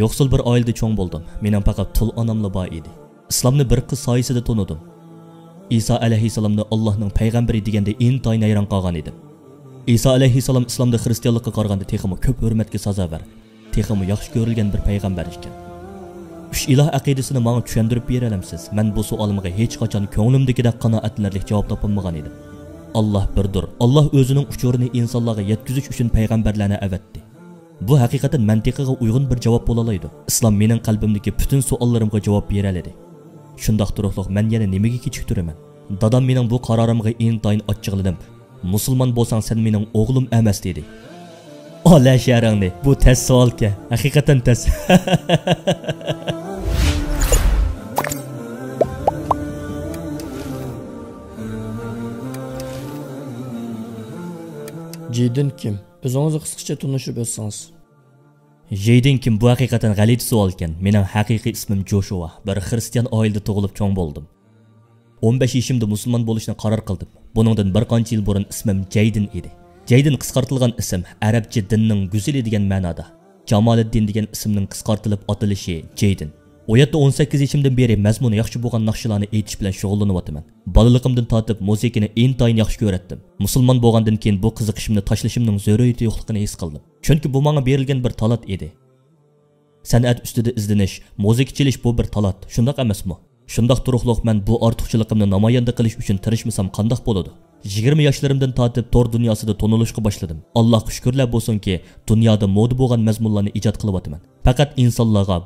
yo'qsul bir oilada cho'ng bo'ldim men faqat tul onamla bor edi islomni bir qiz soyasida tonidim iso alayhissalomni allohning payg'ambari deganda intoyin hayron qolgan edim iso alayhissalom islomda xristianlikqa qaraganda texmi ko'p hurmatga sazovar texmi yaxshi ko'rilgan bir payg'ambar ekan uch iloh aqidasini manga tushuntirib bera olamsiz man bu savolimga hech qachon ko'nglimdagidek qanoatlanarlik javob topolmagan edim alloh birdir alloh o'zining uchurini insonlarga yetkazish uchun payg'ambarlarni avatdi bu haqiqatan mantiqaga uyg'un bir javob bo'la islom mening qalbimdagi butun savollarimga javob bera oladi shundoq turliq man yana nimaga kechiktiraman dadam mening bu qarorimga intayin ochchiqladim musulmon bo'lsang sen mening o'g'lim emas dedi ola sharangni bu tas savolka haqiqatan tas jidin kim өзіңізді қысқаша тунышып өтсеңіз жейден кім бұл ақиқатан ғалейді суал екен менің хақиқи ісімім джошуа бір христиан айылды тұғылып чоң болдым 15 беш ешімді мұсылман болушына қарар қылдым бұныңдан бір қанша жыл бұрын ісімім Джейдин еді Джейдин қысқартылған ісім әрәпше діннің гүзелі деген деген u 18 yoshimdan beri mazmuni yaxshi bo'lgan naqshalarni aytish bilan shug'ullanyapman bolaligimdan tortib en tayin yaxshi ko'ratdim musulmon bo'lgandan keyin bu qiziqishimni tashlashimning zaruriyati yo'qligini his qildim chunki bu menga berilgan bir talat edi san'at ustida izlanish musiqachilik bu bir talat shundoq emasmi shundoq turuqliq mən bu ortiqchiligimni namoyanda qilish uchun tirishmasam qandoq bo'ladi 20 yoshlarimdan tortib tor dunyosida to'nilishga boshladim allohga shukurlar bo'lsinki dunyoda moda bo'lgan mazmunlarni ijod qilyapman Faqat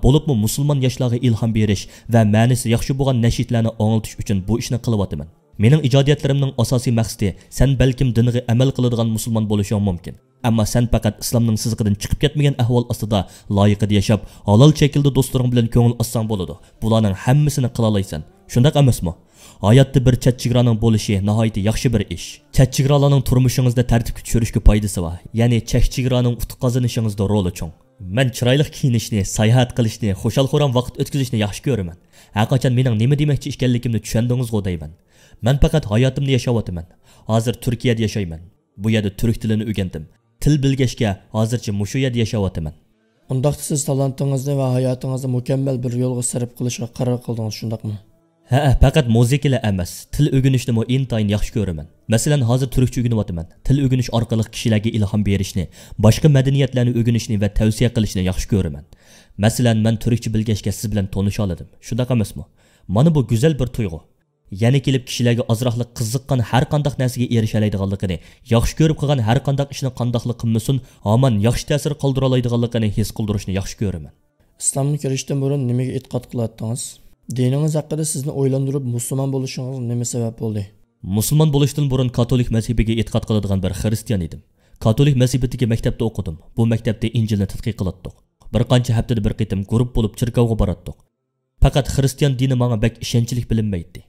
bolup mu musulmon yoshlarga ilham veriş ve ma'nisi yaxshi bo'lgan nashrlarni anglatish için bu ishni qilyapman. Menin ijodiyatlarimning asası maqsadi sen balkim dinga amal qiladigan musulmon bo'lishing mümkün. Ama sen faqat İslam'ın sizqidan çıkıp gitmeyen ahvol ostida loyiqida yashab, halol shaklda do'stlaring bilan ko'ngil ossang bo'ladi. Bularning hammasini qila olasan. Shundaq emasmi? Hayotda bir chet chegaraning bo'lishi nihoyatda yaxshi bir ish. Chet chegaralarning turmushingizda tartibga paydası var. Ya'ni chek chegaraning utqazinishingizda roli chong. man chiroyli kiyinishni sayohat qilishni xushalxo'ram vaqt o'tkazishni yaxshi ko'raman har qachon mening nima demoqchi ekanligimni tushundingizg'u deyman man faqat hayotimni yashayotiman hozir turkiyada yashayman bu yerda turk tilini o'rgandim til bilgachga hozircha mushu yerda yashayotiman undaqda siz talantingizni va hayotingizni mukammal bir yo'lga sarf qilishga qaror qildingiz shundaqmi ha faqat muzikala emas til o'ginishnimi intayin yaxshi ko'raman masalan hozir turkcha o'ginyapman til o'ginish orqali kishilarga ilhom berishni boshqa madaniyatlarni o'ginishni va tavsiya qilishni yaxshi ko'raman masalan men turkcha bilgachga siz bilan tanish oldim. Shunaqa emasmi mana bu go'zal bir tuyg'u yana kelib kishilarga ozroqlik qiziqqan har qandaq narsaga erisha oladiganligini yaxshi ko'rib qilgan har qandaq ishni qandoqli qilmasin aman yaxshi ta'sir qoldira oladiganligini his qildirishni yaxshi ko'raman islomni kirishdan burun nimaga e'tiqod qiladingiz diningiz haqida sizni o'ylantirib musulmon bo'lishingiz nima sabab bo'ldi musulmon bo'lishdan burun katolik mazhabiga e'tiqod qiladigan bir xristian edim katolik mazhabidagi maktabda o'qidim bu maktabda injilni tadqiq qilatdik bir qancha haftada bir qitim guruh bo'lib chirkovga boratdik faqat xristian dini manga bak ishonchlik bilinmaydi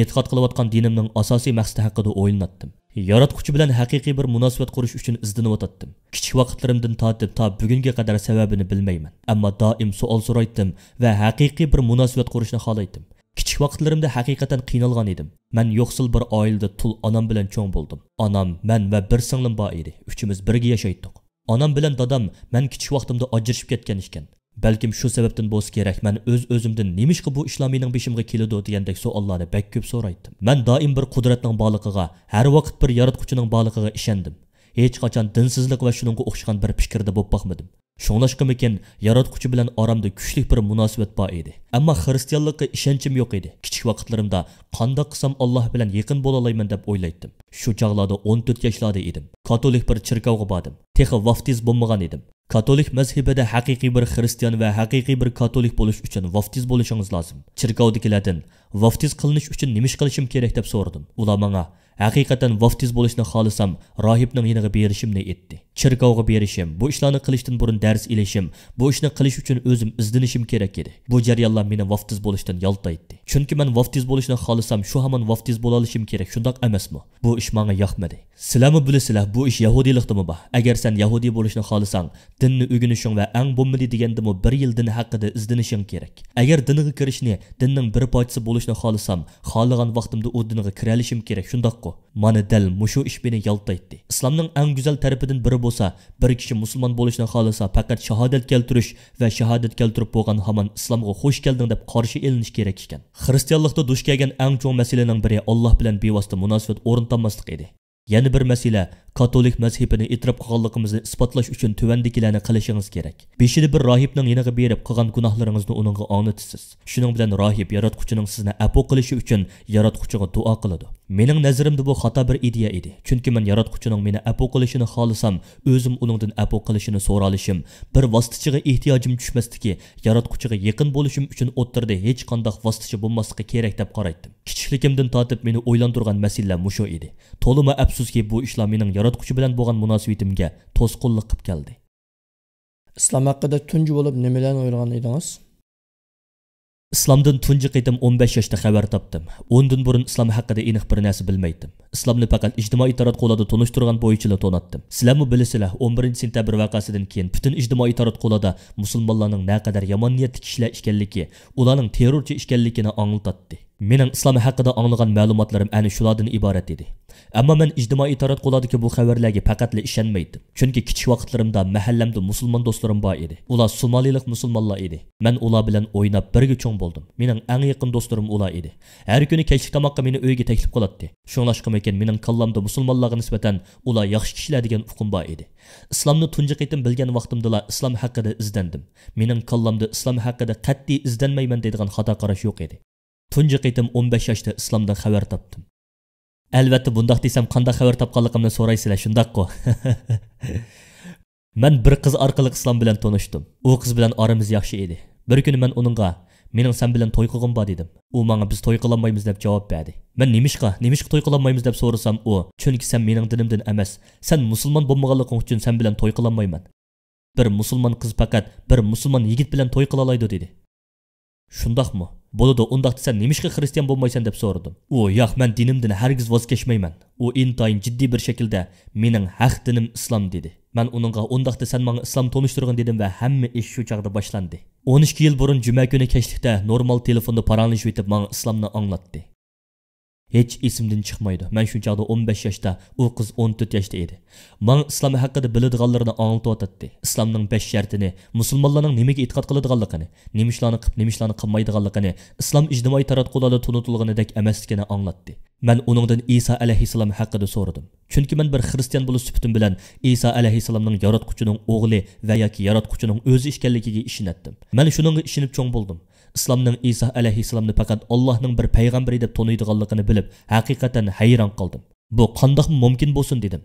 e'tiqod qilayotgan dinimning asosiy maqsadi haqida o'ylanatdim yaratquchi bilan haqiqiy bir munosabat qurish uchun izlanayotdim kichik vaqtlarimdan tortib to bugunga qadar sababini bilmayman ammo doim savol so'raydim va haqiqiy bir munosabat qurishni xohlaydim kichik vaqtlarimda haqiqatan qiynalgan edim man yo'qsil bir oilada tul onam bilan cho'ng bo'ldim onam man va bir singlim bor edi uchimiz birga yashaydik onam bilan dadam man kichik vaqtimda ajrashib ketgan ekan Бәлкім шу сәбәптен болсы керек, мән өз өзімдің, немішқы бұ ішла менің бешімге келеді дегендек соалланы бәк көп сорайттым. Мен даим бір құдіретнің балықыға, әр вақыт бір яратқучының балықыға ішендім. Еч қачан dinsizlik va құқшыған бір пішкірді fikrda бақмыдым shunglashkim ekan yaratquchi bilan oramda kuchlik bir munosabat bor edi ammo xristianlikqa ishonchim yo'q edi kichik vaqtlarimda qandoq qilsam alloh bilan yaqin деп deb o'ylaydim shu chog'larda 14 yoshlarda edim katolik bir cherkovga bordim Текі vaftiz bo'lmagan edim katolik mazhibida haqiqiy bir xristian va haqiqiy bir katolik bo'lish uchun vaftiz bo'lishingiz lozim cherkovdagilardan vaftiz qilinish uchun nima ish qilishim kerak deb so'radim haqiqatan vaftiz bo'lishni xohlasam rohibning yeniga berishimni aytdi cherkovga berishim bu ishlarni qilishdan burun dars ilishim bu ishni qilish uchun o'zim izlanishim kerak edi bu jarayonlar meni vaftiz bo'lishdan yoltaytdi chunki man vaftiz bo'lishni xohlasam shu hamon vaftiz olishim kerak shundoq emasmi bu ish manga yoqmadi sizlarmi bilasizlar bu ish yahudiylikdimi ba agar san yahudiy bo'lishni xohlasang dinni o'ginishing va ang bo'lmadi degandimi bir yil din haqida izlanishing kerak agar dinga kirishni dinning bir poychisi bo'lishni xohlasam xohlagan vaqtimda u dinga kiralishim kerak shundoq ko. mana dal mushu ish meni yaltaytdi islomning eng güzel tarafidan biri bo'lsa bir kishi musulmon bo'lishni xohlasa faqat shahodat keltirish va shahodat keltirib bo'lgan hamon islomga xush kelding deb qarshi elinish kerak ekan xristianlikda duch kelgan eng cho'ng masalaning biri alloh bilan bevosita munosabat o'rin topmaslik edi Yana bir masala katolik mazhibini itirof qilganligimizni isbotlash uchun tuvandikilarni qilishingiz kerak. Beshida bir rohibning yiniga berib qilgan gunohlaringizni uningga anglitasiz. Shuning bilan rohib yaratquchining sizni apo qilishi uchun yaratquchiga duo qiladi. mening nazarimda bu xato bir ideya edi chunki men yaratquchining meni apu qilishini xohlasam o'zim uningdan apu qilishini so'ralishim bir vositachiga ehtiyojim tushmasdiki yaratquchiga yaqin bo'lishim uchun o'ttirda hech qanday vositachi bo'lmasligi kerak deb qaraydim kichikligimdan tortib meni o'ylantirgan masalalar mushu edi to'lima afsuski bu ishlar mening yaratquchi bilan bo'lgan munosabatimga to'sqinlik qilib keldi islom haqida tunj bo'lib nimalarni o'ylagan edingiz исламдын tunji qitim 15 yoshda xabar topdim ислам burun islom haqida aniq bir narsa bilmaydim islomni faqat ijtimoiy taratqularda турган bo'yichila to'natdim sizlarmi bilasizlar 11 sentabr vaqasidan keyin butun ijtimoiy taratqularda musulmonlarning naqadar yomon niyatli kishilar ekanligi ularning terrorchi ekanligini anglatdi mening islom haqida anglagan ma'lumotlarim ana shulardan iborat edi Әмма мен иҗтимаи тарат куладагы бу хәбәрләргә фақатлы ишенмәйдим. Чөнки кичи вакытларымда мәхәлләмдә мусулман достарым бар иде. Улар сомалилык мусулманлар иде. Мен улар белән уйнап бергә чоң булдым. Минең иң якын достарым улар иде. Һәр көне кечлек тамакка мине өйгә тәклиф кылатты. Шуңлашкым икән минең калламда мусулманларга нисбәтән улар яхшы кешеләр дигән укым бар иде. Исламны тунҗы кытым белгән вакытымда ислам хакында издәндем. Минең калламда ислам хакында катти издәнмәймен дигән хата караш юк иде. Tunji qitim 15 yoshda islomdan xabar topdim. Әлбәтте бұндақ десем қанда хабар тапқалықымны сорайсылар шындақ қо. Мен бір қыз арқылы ислам білен тоныштым. О қыз білен арымыз еді. Бір күні мен оныңға Менің сен той қылғым ба дедім. Ол маңа біз той қыламаймыз деп жауап берді. Мен немішқа, немішқа той қыламаймыз деп сорысам, о, чөнки сен менің дінімден емес, сен мұсылман болмағанлығың үшін сен білен той қыламаймын. Бір мұсылман қыз пәкәт, бір мұсылман егет білен той қыла алады деді. Шундақмы? Болуды ундакты сен немишке христиан болмайсың деп сорадым. У, "Як, мен динимден һәргиз воз кечмәймен. У интайын җитди бер шәкелдә "Менің хак диним ислам" диде. Мен уныңга ундакты сен маңа ислам тоныштырган дидим ва һәммә эш шу чагда башланды. 12 ел бурын жума көне кечлектә нормал телефонда параланышып итеп маңа исламны аңлатты hech isimden çıkmaydı. man shu chog'da 15 yoshda u qiz 14 yoshda edi man islom haqida biladiganlarini anglityotatdi islomning 5 şartını, Müslümanların nimaga e'tiqod qiladiganligini nima ishlarni qilib nima İslam qilmaydiganligini islom ijtimoiy taratqularda tunutilganidek emasligini anglatdi man uningdan iso alayhissalom haqida so'radim chunki man bir xristian İsa Aleyhisselamın bilan iso alayhissalomning yaratquchining o'g'li va yoki yaratquchining o'zi ekanligiga ishinatdim man shuningga ishinib cho'ng bo'ldim исламның иса әләйхисаламны пақат аллаһның бір пайғамбары деп тоныйдығанлығын біліп хақиқатан хайран қалдым бұл қандай мүмкін болсын дедім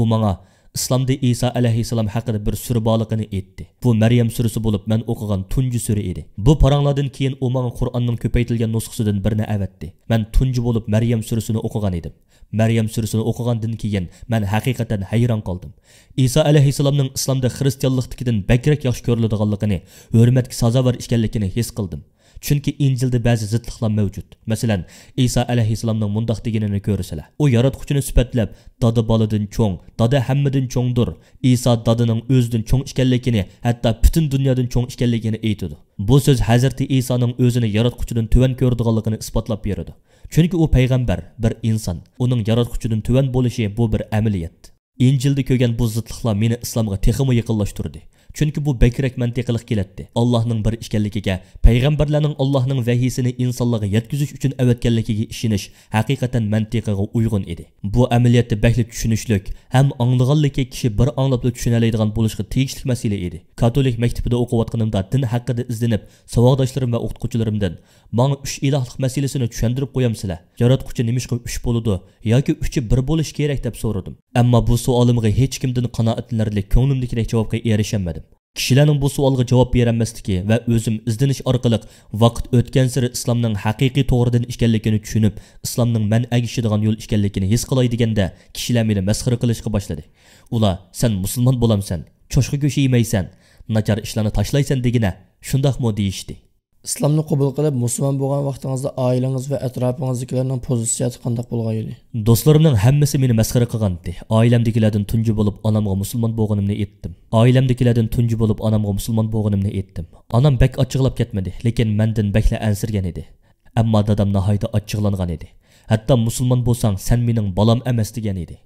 ол маңа исламды иса әләйхисалам хақыда бір сүр балығын етті бұл мәриям сүресі болып мен оқыған тұнжы сүре еді бұл параңладан кейін ол маған құранның көпейтілген нұсқасыдан біріні әвәтті мен тұнжы болып мәриям сүресін оқыған едім Мәриям сүресін оқығандан кейін мен хақиқатан хайран қалдым. Иса алейхиссаламның исламда христианлықтыкиден бәкірек жақсы көрілдіғанлығын, өрметке сазавар ішкенлігін his қылдым. Чөнки Инҗилдә бәзи зитлыклар мәвҗүд. Мәсәлән, Иса алейхиссаламның мондак дигәнен күрсәләр, у яраткучыны сүпәтләп, дада балыдан чоң, дада һәммәдән чоңдыр. Иса даданың өзеннән чоң икәнлегене, хәтта бүтән дөньядан чоң икәнлегене әйтүде. Бұл сөз Хазірті Исаның өзіні яратқұчының төвен көрдіғалығыны ұспатлап береді. Чөнкі о пайғамбар, бір инсан, оның яратқұчының төвен болышы бұл бір әміліет. Инжілді көген бұл зытлықла мені ұсламға текімі екіллаштырды. chunki bu bakrak mantiqliq keladidi allohning bir ekanligiga payg'ambarlarning allohning vahiysini insonlarga yetkazish uchun avatganligiga ishonish haqiqatan mantiqaga uyg'un edi bu amaliyotni bakli tushunishlik ham anglaganlikka kishi bir anglab tushunaladigan bo'lishga tegishli masala edi katolik maktabida o'qiyotganimda din haqida izlanib savodoshlarim va o'qituvchilarimdan manga uch ilohlik masalasini tushuntirib qo'yamsizlar yaratquchi nimishqa uch bo'ladi yoki uchi bir bo'lishi kerak deb so'radim ammo bu savolimga hech kimdan qanoatlanarli ko'nglimdagidek javobga erishaolmadim kishilarning bu savolga javob berolmasligi va o'zim izdinish orqali vaqt o'tgan sari islomning haqiqiy to'g'ri din ekanligini tushunib islomning man agishadigan yo'l ekanligini his qilay deganda kishilar meni masxara qilishga boshladi ular san musulmon bo'lamsan cho'shqa go'shti yemaysan nachar ishlarni tashlaysan degina shundoqmi deyishdi islomni qabul qilib musulmon bo'lgan vaqtingizda oilangiz va atrofingizdagilarning pozitsiyasi qandoq bo'lgan edi do'stlarimning hammasi meni masxara qilgan edi oilamdagilardan tunji bo'lib onamga musulmon bo'lganimni aytdim oilamdagilardan tunji bo'lib onamga musulmon bo'lganimni aytdim onam bak achchiqlab ketmadi lekin mandan bakla ansirgan edi ammo dadam nihoyatda achchiqlangan edi hatto musulmon bo'lsang san mening bolam emas degan edi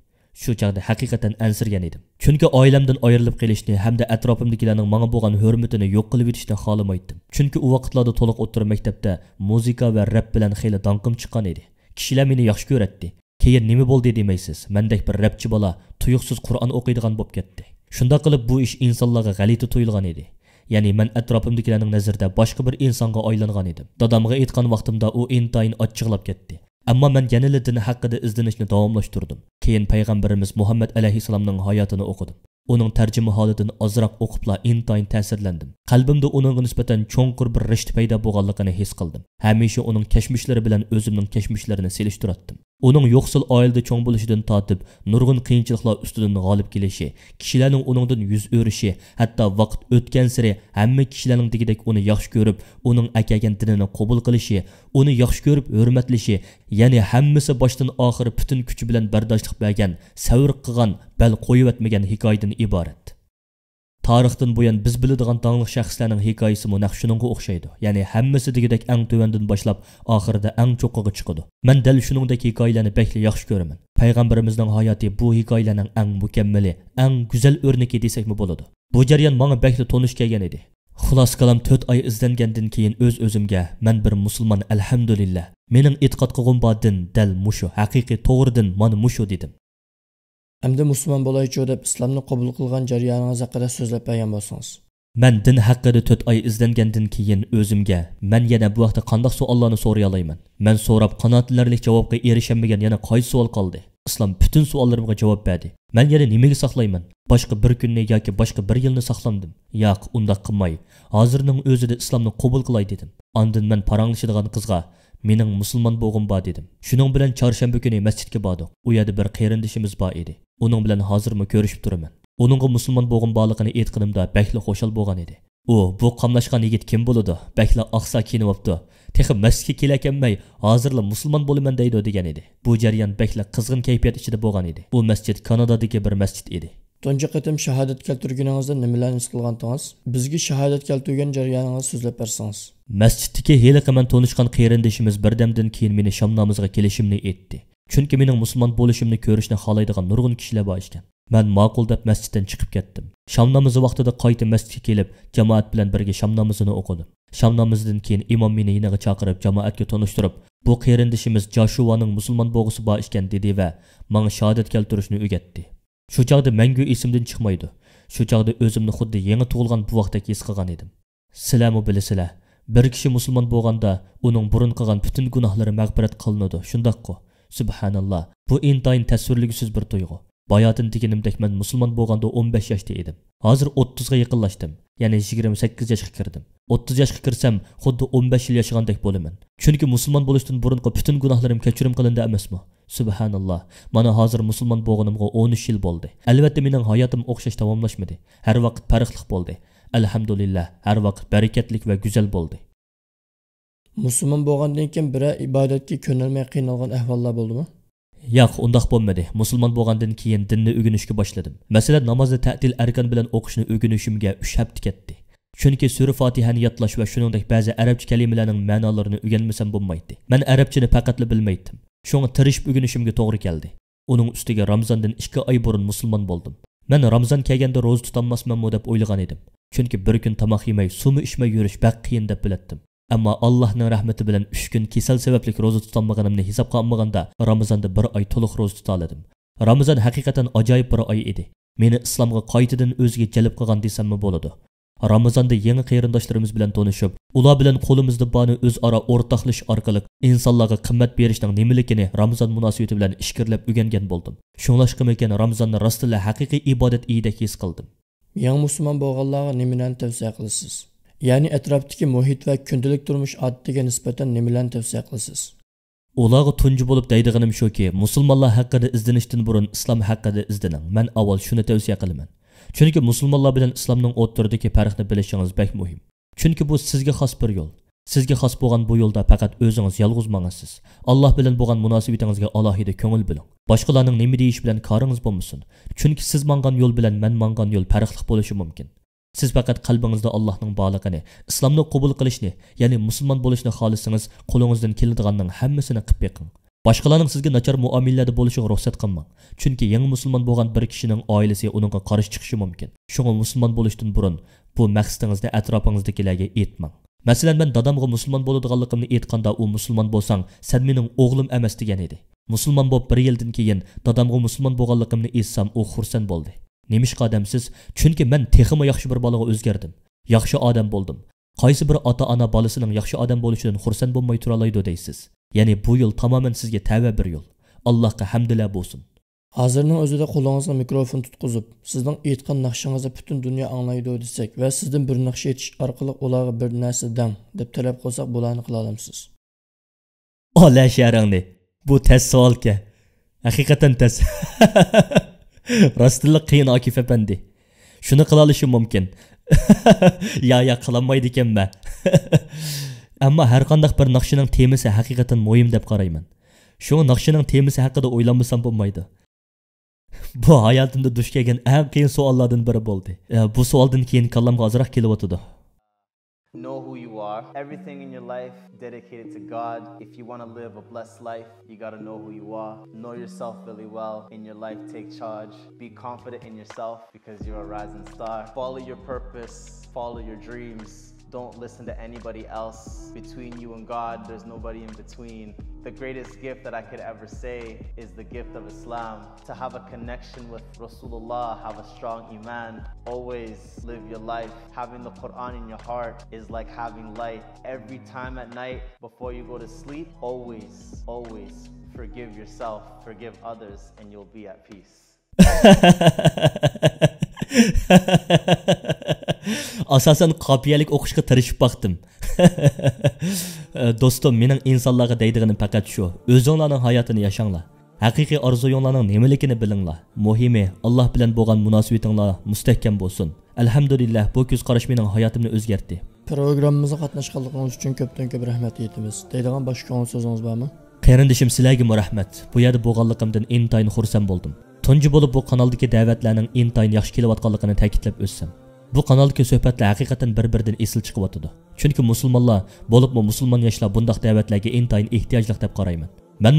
shu chog'da haqiqatan ansirgan edim chunki oilamdan ayrilib qelishni hamda atrofimdagilarning manga bo'lgan hurmatini yo'q qilib yetishni xohlamaydim chunki u vaqtlarda to'liq o'tirib maktabda muzika va rap bilan xeyli donqim chiqqan edi kishilar meni yaxshi ko'ratdi keyin nima bo'ldi demaysiz mandek bir rapchi bola tuyuqsiz qur'on o'qiydigan bo'lib ketdi shundoq qilib bu ish insonlarga g'alati tuyulgan edi ya'ni man atrofimdagilarning nazarida boshqa bir insonga aylangan edim dadamga aytgan vaqtimda u intayin achchiqlab ketdi Ammo men yana dini haqida izlanishni davomlashtirdim. Keyin payg'ambarimiz Muhammad alayhisalomning hayatını okudum uning tarjima holatini ozroq o'qibla intayin ta'sirlandim qalbimda uningga nisbatan cho'nqur bir rishta paydo bo'lganligini his qildim onun uning kashmishlari bilan o'zimning kashmishlarini selishtiratdim uning yo'qsil oilada cho'ng bo'lishidan tortib nurg'un qiyinchiliklar ustidan galip kelishi kişilerin uningdan yüz o'rishi hatta vaqt o'tgan sari hamma kishilarning degidek onu yaxshi görüp, onun akagan dinini qabul qilishi onu yaxshi görüp, örmetlişi, ya'ni hammasi boshdan oxiri butun kuchi bilan bardoshlik bergan savr bel koyu etmegen hikoyadan iborat tarixdan буян biz biladigan dongli shaxslarning hikoyasi munaq шыныңғы o'xshaydi ya'ni hammasi degidek eng tuvandan boshlab oxirida eng cho'qqiga chiqadi man dal shuningdek hikoyalarni bakli yaxshi ko'raman payg'ambarimizning hayoti bu hikoyalarning eng mukammali әң go'zal o'rniki desakmi bo'ladi bu jarayon manga bakli tonish kelgan edi xulos kalam to'rt oy izlangandan keyin o'z o'zimga man bir musulmon alhamdulillah mening e'tiqod qilg'im bor din dal mushu haqiqiy to'g'ri din dedim Әмді мұсылман болай жөдіп, исламны қобыл қылған жарияныңыз ақыда сөзләп бәйген болсаңыз. Мән дін хаққыды төт ай ізденгенден кейін өзімге, мән yana bu vaqtda қандақ суалланы сорай алаймын. Мән сорап қанатілерлік жауапқа ерішенмеген yana қай суал қалды? Ислам бүтін суалларымға жауап бәді. Мән yana немеге сақлаймын? Башқа бір күнне яки башқа бір yilni сақламдым. Яқ, ұнда қылмай. Азырның өзі де исламны қобыл қылай дедім. Андын мән параңлышыдыған қызға, mening musulmon bo'g'im bor dedim shuning bilan chorshanba kuni masjidga bordik u yerda bir qarindoshimiz bor edi uning bilan hozirmi ko'rishib turaman uningga musulmon bo'lgan borligini e'tiqodimda bakla xo'shal bo'lgan edi u bu qamlashgan yigit kim bo'ladi bakla oqsa kiyinyapti texi masjidga kelakanmay hozirla musulmon bo'laman deydi degan edi bu jarayon bakla qizg'in kayfiyat ichida bo'lgan edi bu masjid kanadadagi bir masjid edi tunji qatim shahodat keltirganingizda nimalarni his qilgandingiz bizga shahodat keltirgan jarayoningizni so'zlab bersangiz masjiddagi heliqiman tanishgan qarindishimiz birdamdan keyin meni shom kelishimni aytdi chunki менің musulmon bo'lishimni ko'rishni xohlaydigan нұрғын kishilar bor ekan man ma'qul deb masjiddan chiqib ketdim shom namozi vaqtida qayta masjidga kelib jamoat bilan birga shom namozini o'qidim namozidan keyin imom meni yiniga chaqirib jamoatga bu qarindoshimiz joshuvaning musulmon bo'g'isi bor dedi va manga shahodat keltirishni o'rgatdi shu chog'da mangu esimdan chiqmaydi shu chog'da o'zimni xuddi yangi tug'ilgan his qilgan edim silamu bir kishi musulmon bo'lganda uning burun qilgan butun gunohlari Subhanallah, bu intayin təsvirlügüsüz bir duyğu. Bayatın tikinimdək mən musulman boğanda 15 yaşda idim. Hazır 30-ğa yıqınlaşdım. Yəni 28 yaşqa kirdim. 30 yaşqa kirsəm, xuddi 15 il yaşagandək bolamın. Çünki musulman boluşdan burunqu bütün günahlarım keçirim qılındı emasmi? Subhanallah. Mana hazır musulman boğunumğa 13 il boldu. Əlbəttə mənim həyatım oxşaş tamamlaşmadı. Hər vaxt fərqliq boldu. Elhamdülillah, hər vaxt bərəkətlik və gözəl boldu. musulmon bo'lgandan keyin biror ibodatga ko'nilmay qiynalgan ahvollar bo'ldimi yo'q undoq bo'lmadi musulmon bo'lgandan keyin dinni o'rganishga boshladim masalan namozni ta'til arkan bilan o'qishni o'rganishimga uch hafta ketdi chunki sura fotihani yodlash va shuningdek ba'zi arabcha kalimalarning ma'nolarini o'rganmasam bo'lmaydi man arabchani faqatla bilmaydim shunga tirishib o'rganishimga to'g'ri keldi uning ustiga ramzondan ikki oy burun musulmon bo'ldim man ramzon kelganda ro'za tutolmasmanmi deb o'ylagan edim chunki bir kun tomoq yemay suvmi ichmay yurish baq qiyin deb bilatdim ammo allohning rahmati bilan uch kun kasal sabablik ro'za tutolmaganimni hisobga olmaganda ramazonda bir oy to'liq ro'za tuta oladim ramazon haqiqatan ajoyib bir oy edi meni islomga qaytadan o'ziga jalb qilgan desammi bo'ladi ramazonda yangi qarindoshlarimiz bilan tanishib ular bilan qo'limizda borni o'zaro o'rtoqlash orqali insonlarga qimmat berishning nimaligini ramazon munosabati bilan ishkirlab o'rgangan bo'ldim shunglashqimikan ramazonni rostilla haqiqiy ibodat iydek his qildim yangi musulmon bo'lganlarga nimalarni tavsiya qilasiz ya'ni atrofdagi muhit va kundalik turmush odatiga nisbatan nimalarni tavsiya qilasiz ularga tunji bo'lib deydig'inim shuki musulmonlar haqida izlanishdan burun islom haqida izlaning man avval shuni tavsiya qilaman chunki musulmonlar bilan islomning o'ttiridagi farqni bilishingiz bak muhim chunki bu sizga xos bir yo'l sizga xos bo'lgan bu yo'lda faqat o'zingiz yolg'iz mang'asiz alloh bilan bo'lgan munosabatingizga alohida ko'ngil biling boshqalarning nima deyish bilan koringiz bo'lmasin chunki siz mangan yo'l bilan man mangan yo'l farqli bo'lishi mumkin siz faqat qalbingizda allohning borlig'ini islomni qabul qilishni ya'ni musulmon bo'lishni xohlasangiz qo'lingizdan keladiganning hammasini qilib beqing boshqalarning sizga nachar muomilada bo'lishiga ruxsat qilmang chunki yangi musulmon bo'lgan bir kishining oilasi unga qarshi chiqishi mumkin shunga musulmon bo'lishdan burun bu maqsadingizni atrofingizdagilarga aytmang masalan men dadamga musulmon bo'ladiganligimni aytganda u musulmon bo'lsang san mening o'g'lim emas degan edi musulmon bo'lib bir yildan keyin dadamga musulmon bo'lganligimni aytsam u xursand bo'ldi Немишқа адамсыз, chunki men техима yaxshi bir балаға o'zgardim yaxshi odam bo'ldim qaysi bir ota ona баласының yaxshi odam bo'lishidan xursand bo'lmay тұра deysiz ya'ni bu бұл жол sizga сізге bir бір allohga Аллаһқа bo'lsin болсын. o'zida qo'lingizga mikrofon tutqizib, sizning aytgan naqshingizni butun dunyo anglaydi desak va sizdan bir naqsh aytish orqali ularga bir narsa dam deb talab qilsak bularni qila olamsiz. Ola sharangni. Bu tas savolka. Haqiqatan tas. rostdanla qiyin okifa pandi shuni qila olishim mumkin yo yo qilolmaydi ekanman ammo har qanday bir naqshining temasi haqiqatan muhim deb qarayman shu naqshining temasi haqida o'ylanmasam bo'lmaydi bu hayotimda duch kelgan eng qiyin savollardan biri bo'ldi e, bu savoldan keyin kallamga ozroq kelyotidi know who you are. Everything in your life dedicated to God. If you want to live a blessed life, you got to know who you are. Know yourself really well. In your life, take charge. Be confident in yourself because you're a rising star. Follow your purpose. Follow your dreams. Don't listen to anybody else. Between you and God, there's nobody in between. The greatest gift that I could ever say is the gift of Islam. To have a connection with Rasulullah, have a strong Iman, always live your life. Having the Quran in your heart is like having light. Every time at night before you go to sleep, always, always forgive yourself, forgive others, and you'll be at peace. asosan qopiyalik o'qishga tirishib boqdim do'stim mening insonlarga deydiganim faqat shu o'zinglarning hayotini yashanglar haqiqiy orzuyinglarning nimaligini bilinglar muhimi alloh bilan bo'lgan munosabatinglar mustahkam bo'lsin alhamdulillah bu ko'z qarash mening hayotimni o'zgartdi programmamizga qatnashganligingiz uchun ko'pdan ko'p rahmat aytamiz deydigan boshqa so'zingiz bormi qarindishim sizlarga rahmat bu yerda bo'lganligimdan intayin xursand bo'ldim tunji bo'lib bu kanaldagi da'vatlarning intayin yaxshi kelayotganligini ta'kidlab o'tsam bu kanaldagi suhbatlar haqiqatan bir biridan esil chiqyotidi chunki musulmonlar bo'lib mu musulmon yoshlar bundoq da'vatlarga intayin ehtiyojli deb qarayman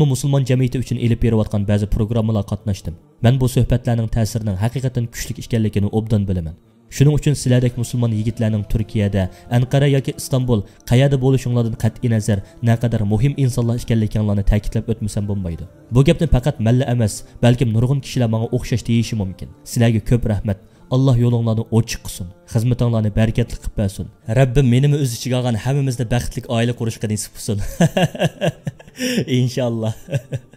bu musulmon jamiyati uchun elib berayotgan ba'zi programmalar qatnashdim Men bu suhbatlarning ta'sirining haqiqatan kuchli ekanligini obdan bilaman shuning uchun sizlardek musulmon yigitlarning turkiyada anqara yoki istanbul qayerda bo'lishinglardan qat'iy nazar naqadar muhim insonlar ekanliginglarni ta'kidlab o'tmasam bo'lmaydi bu gapni faqat malla emas balkim nurg'un kishilar manga o'xshash deyishi mumkin sizlarga ko'p rahmat alloh yo'linglarni ochiq qilsin xizmatinglarni barakatli qilib bersin rabbim menimi o'z ichiga olgan hammamizni baxtli oila qurishga nisib qilsin inshaalloh